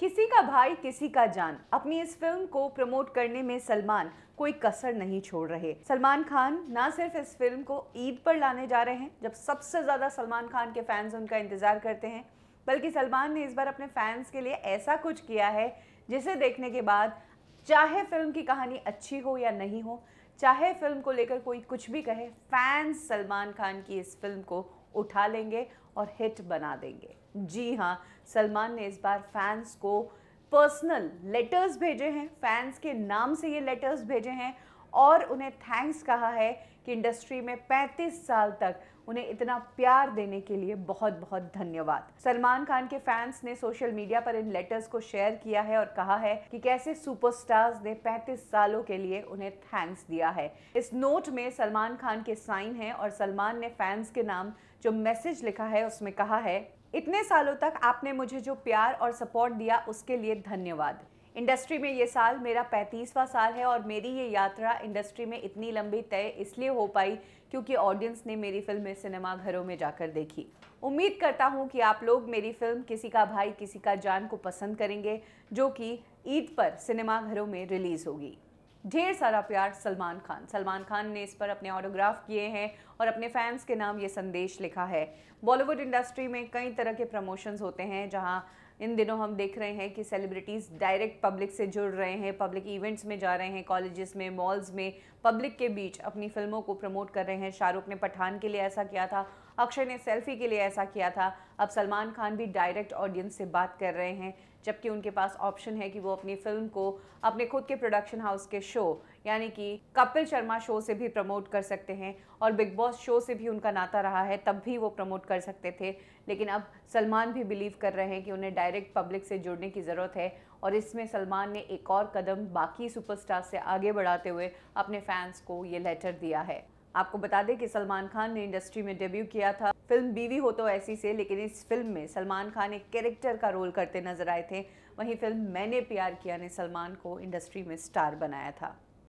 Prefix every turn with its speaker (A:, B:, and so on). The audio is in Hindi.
A: किसी का भाई किसी का जान अपनी इस फिल्म को प्रमोट करने में सलमान कोई कसर नहीं छोड़ रहे सलमान खान ना सिर्फ इस फिल्म को ईद पर लाने जा रहे हैं जब सबसे ज़्यादा सलमान खान के फैंस उनका इंतज़ार करते हैं बल्कि सलमान ने इस बार अपने फैंस के लिए ऐसा कुछ किया है जिसे देखने के बाद चाहे फिल्म की कहानी अच्छी हो या नहीं हो चाहे फिल्म को लेकर कोई कुछ भी कहे फैंस सलमान खान की इस फिल्म को उठा लेंगे और हिट बना देंगे जी हाँ सलमान ने इस बार फैंस को पर्सनल लेटर्स भेजे हैं फैंस के नाम से ये लेटर्स भेजे हैं और उन्हें थैंक्स कहा है कि इंडस्ट्री में 35 साल तक उन्हें इतना प्यार देने के लिए बहुत बहुत धन्यवाद सलमान खान के फैंस ने सोशल मीडिया पर इन लेटर्स को शेयर किया है और कहा है कि कैसे सुपरस्टार्स ने 35 सालों के लिए उन्हें थैंक्स दिया है इस नोट में सलमान खान के साइन हैं और सलमान ने फैंस के नाम जो मैसेज लिखा है उसमें कहा है इतने सालों तक आपने मुझे जो प्यार और सपोर्ट दिया उसके लिए धन्यवाद इंडस्ट्री में ये साल मेरा पैंतीसवां साल है और मेरी ये यात्रा इंडस्ट्री में इतनी लंबी तय इसलिए हो पाई क्योंकि ऑडियंस ने मेरी फिल्में सिनेमा घरों में जाकर देखी उम्मीद करता हूँ कि आप लोग मेरी फिल्म किसी का भाई किसी का जान को पसंद करेंगे जो कि ईद पर सिनेमा घरों में रिलीज़ होगी ढेर सारा प्यार सलमान खान सलमान खान ने इस पर अपने ऑटोग्राफ किए हैं और अपने फैंस के नाम ये संदेश लिखा है बॉलीवुड इंडस्ट्री में कई तरह के प्रमोशंस होते हैं जहां इन दिनों हम देख रहे हैं कि सेलिब्रिटीज़ डायरेक्ट पब्लिक से जुड़ रहे हैं पब्लिक इवेंट्स में जा रहे हैं कॉलेजेस में मॉल्स में पब्लिक के बीच अपनी फिल्मों को प्रमोट कर रहे हैं शाहरुख ने पठान के लिए ऐसा किया था अक्षय ने सेल्फी के लिए ऐसा किया था अब सलमान खान भी डायरेक्ट ऑडियंस से बात कर रहे हैं जबकि उनके पास ऑप्शन है कि वो अपनी फिल्म को अपने खुद के प्रोडक्शन हाउस के शो यानी कि कपिल शर्मा शो से भी प्रमोट कर सकते हैं और बिग बॉस शो से भी उनका नाता रहा है तब भी वो प्रमोट कर सकते थे लेकिन अब सलमान भी बिलीव कर रहे हैं कि उन्हें डायरेक्ट डायरेक्ट पब्लिक से जुड़ने की ज़रूरत है और इसमें सलमान ने एक और कदम बाकी सुपरस्टार से आगे बढ़ाते हुए अपने फैंस को ये लेटर दिया है आपको बता दें कि सलमान खान ने इंडस्ट्री में डेब्यू किया था फिल्म बीवी हो तो ऐसी से लेकिन इस फिल्म में सलमान खान एक कैरेक्टर का रोल करते नजर आए थे वहीं फिल्म मैंने प्यार किया ने सलमान को इंडस्ट्री में स्टार बनाया था